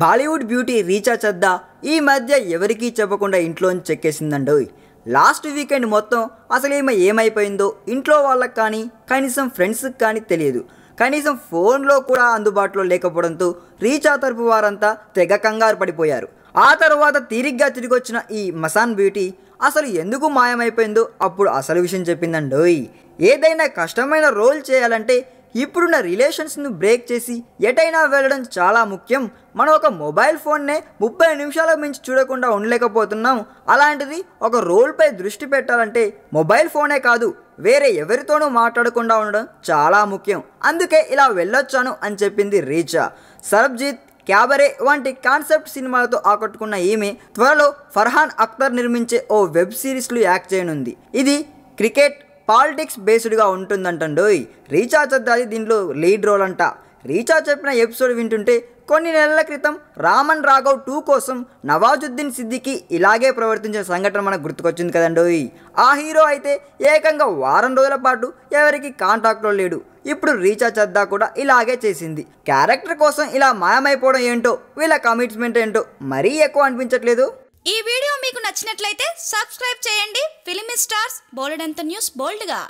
Bollywood beauty Richa చద్దా ఈ మధ్య ఎవరికీ చెప్పకుండా ఇంట్లోంచి చెక్కేసిందండు లాస్ట్ వీకెండ్ మొత్తం అసలు ఏమో ఏమైపోయిందో ఇంట్లో వాళ్ళకి కానీ కనీసం ఫ్రెండ్స్కి కానీ తెలియదు కనీసం ఫోన్లో కూడా అందుబాటులో లేకపోవడంతో రీచా తరపు వారంతా తెగ కంగారు పడిపోయారు ఆ తర్వాత తిరిగ్గా తిరిగి వచ్చిన ఈ మసాన్ బ్యూటీ అసలు ఎందుకు మాయమైపోయిందో అప్పుడు అసలు విషయం చెప్పిందండోయ్ ఏదైనా కష్టమైన రోల్ చేయాలంటే ఇప్పుడున్న రిలేషన్స్ను బ్రేక్ చేసి ఎటైనా వెళ్ళడం చాలా ముఖ్యం మనం ఒక మొబైల్ ఫోన్నే ముప్పై నిమిషాలకు మించి చూడకుండా ఉండలేకపోతున్నాం అలాంటిది ఒక రోల్పై దృష్టి పెట్టాలంటే మొబైల్ ఫోనే కాదు వేరే ఎవరితోనూ మాట్లాడకుండా ఉండడం చాలా ముఖ్యం అందుకే ఇలా వెళ్ళొచ్చాను అని చెప్పింది రీచా సరబ్జీత్ క్యాబరే వంటి కాన్సెప్ట్ సినిమాలతో ఆకట్టుకున్న ఈమె త్వరలో ఫర్హాన్ అక్తర్ నిర్మించే ఓ వెబ్ సిరీస్లు యాక్ట్ చేయనుంది ఇది క్రికెట్ పాలిటిక్స్ బేస్డ్గా ఉంటుందంటండు రీచా చద్దాది దీంట్లో లీడ్ రోల్ అంట రీచా చెప్పిన ఎపిసోడ్ వింటుంటే కొన్ని నెలల క్రితం రామన్ రాఘవ్ టూ కోసం నవాజుద్దీన్ సిద్దికి ఇలాగే ప్రవర్తించిన సంఘటన మనకు గుర్తుకొచ్చింది కదండోయ్ ఆ హీరో అయితే ఏకంగా వారం రోజుల పాటు ఎవరికి కాంటాక్ట్లో లేడు ఇప్పుడు రీచా చద్దా కూడా ఇలాగే చేసింది క్యారెక్టర్ కోసం ఇలా మాయమైపోవడం ఏంటో వీళ్ళ కమిట్మెంట్ ఏంటో మరీ ఎక్కువ అనిపించట్లేదు ఈ వీడియో మీకు నచ్చినట్లయితే సబ్స్క్రైబ్ చేయండి ఫిలిమి స్టార్స్ బోల్డ్ అంత న్యూస్ బోల్డ్గా